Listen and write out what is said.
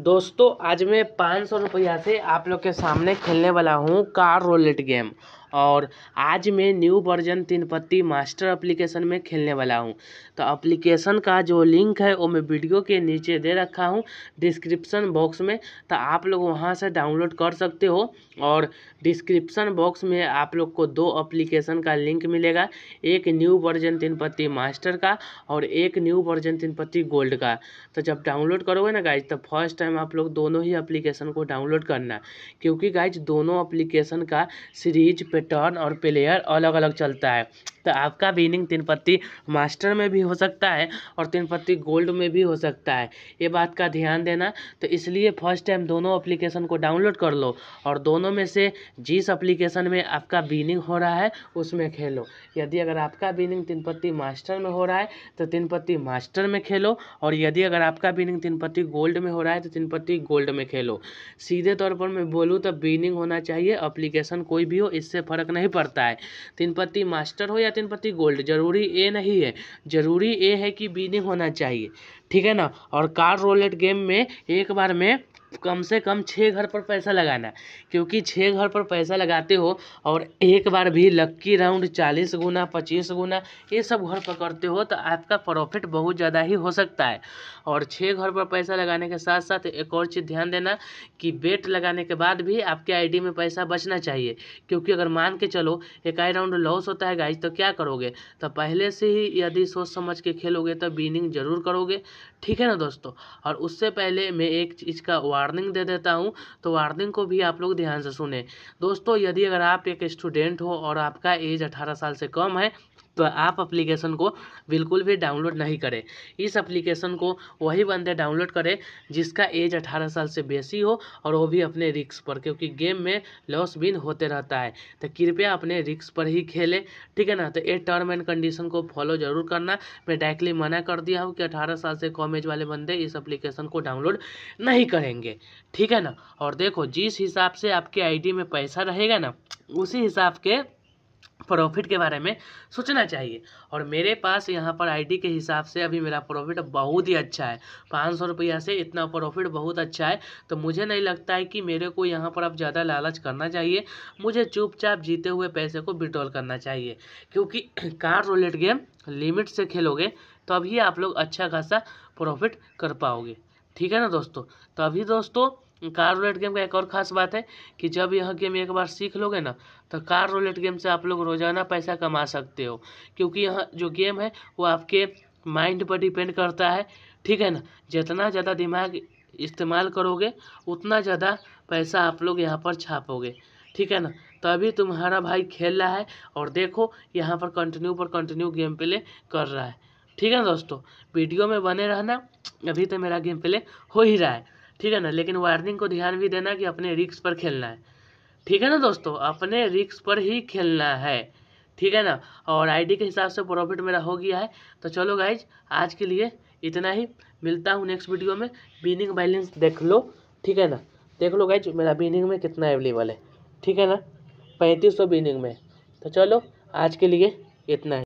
दोस्तों आज मैं पाँच सौ रुपया से आप लोग के सामने खेलने वाला हूँ कार रोलेट गेम और आज मैं न्यू वर्जन तीन पत्ती मास्टर एप्लीकेशन में खेलने वाला हूँ तो एप्लीकेशन का जो लिंक है वो मैं वीडियो के नीचे दे रखा हूँ डिस्क्रिप्सन बॉक्स में तो आप लोग वहाँ से डाउनलोड कर सकते हो और डिस्क्रिप्सन बॉक्स में आप लोग को दो एप्लीकेशन का लिंक मिलेगा एक न्यू वर्जन तीन पत्ती मास्टर का और एक न्यू वर्जन तीन पत्ती गोल्ड का तो जब डाउनलोड करोगे ना गाइज तो फर्स्ट टाइम आप लोग दोनों ही एप्लीकेशन को डाउनलोड करना क्योंकि गाइज दोनों एप्लीकेशन का सीरीज पे टर्न और प्लेयर अलग अलग चलता है तो आपका विनिंग तीन पत्ती मास्टर में भी हो सकता है और तीन पत्ती गोल्ड में भी हो सकता है ये बात का ध्यान देना तो इसलिए फर्स्ट टाइम दोनों अप्लीकेशन को डाउनलोड कर लो और दोनों में से जिस अप्लीकेशन में आपका विनिंग हो रहा है उसमें खेलो यदि अगर आपका विनिंग तीन पत्ती मास्टर में हो रहा है तो तीन पत्ती मास्टर में खेलो और यदि अगर आपका विनिंग तीन पत्ती गोल्ड में हो रहा है तो तीन पत्ती गोल्ड में खेलो सीधे तौर पर मैं बोलूँ तो विनिंग होना चाहिए अप्लीकेशन कोई भी हो इससे फ़र्क नहीं पड़ता है तीन पत्ती मास्टर हो या तीन पत्ती गोल्ड जरूरी ए नहीं है जरूरी ए है कि बी नहीं होना चाहिए ठीक है ना और कार रोलेट गेम में एक बार में कम से कम छः घर पर पैसा लगाना क्योंकि छः घर पर पैसा लगाते हो और एक बार भी लक्की राउंड चालीस गुना पच्चीस गुना ये सब घर पर करते हो तो आपका प्रॉफिट बहुत ज़्यादा ही हो सकता है और छः घर पर पैसा लगाने के साथ साथ एक और चीज़ ध्यान देना कि बेट लगाने के बाद भी आपके आई में पैसा बचना चाहिए क्योंकि अगर मान के चलो एक आई राउंड लॉस होता है गाइज तो क्या करोगे तो पहले से ही यदि सोच समझ के खेलोगे तो बीनिंग जरूर करोगे ठीक है ना दोस्तों और उससे पहले मैं एक चीज़ का वार वार्निंग दे देता हूँ तो वार्निंग को भी आप लोग ध्यान से सुने दोस्तों यदि अगर आप एक स्टूडेंट हो और आपका एज अठारह साल से कम है तो आप अप्लीकेशन को बिल्कुल भी डाउनलोड नहीं करें इस एप्लीकेशन को वही बंदे डाउनलोड करें जिसका एज अठारह साल से बेसी हो और वो भी अपने रिक्स पर क्योंकि गेम में लॉस विन होते रहता है तो कृपया अपने रिक्स पर ही खेलें ठीक है ना तो ये टर्म एंड कंडीशन को फॉलो जरूर करना मैं डायरेक्टली मना कर दिया हूँ कि अठारह साल से कम एज वाले बंदे इस अप्लीकेशन को डाउनलोड नहीं करेंगे ठीक है ना और देखो जिस हिसाब से आपके आई में पैसा रहेगा ना उसी हिसाब के प्रॉफिट के बारे में सोचना चाहिए और मेरे पास यहाँ पर आईडी के हिसाब से अभी मेरा प्रॉफिट बहुत ही अच्छा है पाँच सौ रुपया से इतना प्रॉफिट बहुत अच्छा है तो मुझे नहीं लगता है कि मेरे को यहाँ पर अब ज़्यादा लालच करना चाहिए मुझे चुपचाप जीते हुए पैसे को विड्रॉल करना चाहिए क्योंकि कार रोलेट गेम लिमिट से खेलोगे तो अभी आप लोग अच्छा खासा प्रॉफिट कर पाओगे ठीक है ना दोस्तों तो अभी दोस्तों कार रोलेट गेम का एक और ख़ास बात है कि जब यह गेम एक बार सीख लोगे ना तो कार रोलेट गेम से आप लोग रोज़ाना पैसा कमा सकते हो क्योंकि यह जो गेम है वो आपके माइंड पर डिपेंड करता है ठीक है ना जितना ज़्यादा दिमाग इस्तेमाल करोगे उतना ज़्यादा पैसा आप लोग यहाँ पर छापोगे ठीक है ना तभी तुम्हारा भाई खेल रहा है और देखो यहाँ पर कंटिन्यू पर कंटिन्यू गेम प्ले कर रहा है ठीक है दोस्तों वीडियो में बने रहना अभी तो मेरा गेम प्ले हो ही रहा है ठीक है ना लेकिन वार्निंग को ध्यान भी देना कि अपने रिक्स पर खेलना है ठीक है ना दोस्तों अपने रिक्स पर ही खेलना है ठीक है ना और आईडी के हिसाब से प्रॉफिट मेरा हो गया है तो चलो गाइज आज के लिए इतना ही मिलता हूँ नेक्स्ट वीडियो में बीनिंग बैलेंस देख लो ठीक है ना देख लो गाइज मेरा बीनिंग में कितना अवेलेबल है ठीक है ना पैंतीस सौ में तो चलो आज के लिए इतना ही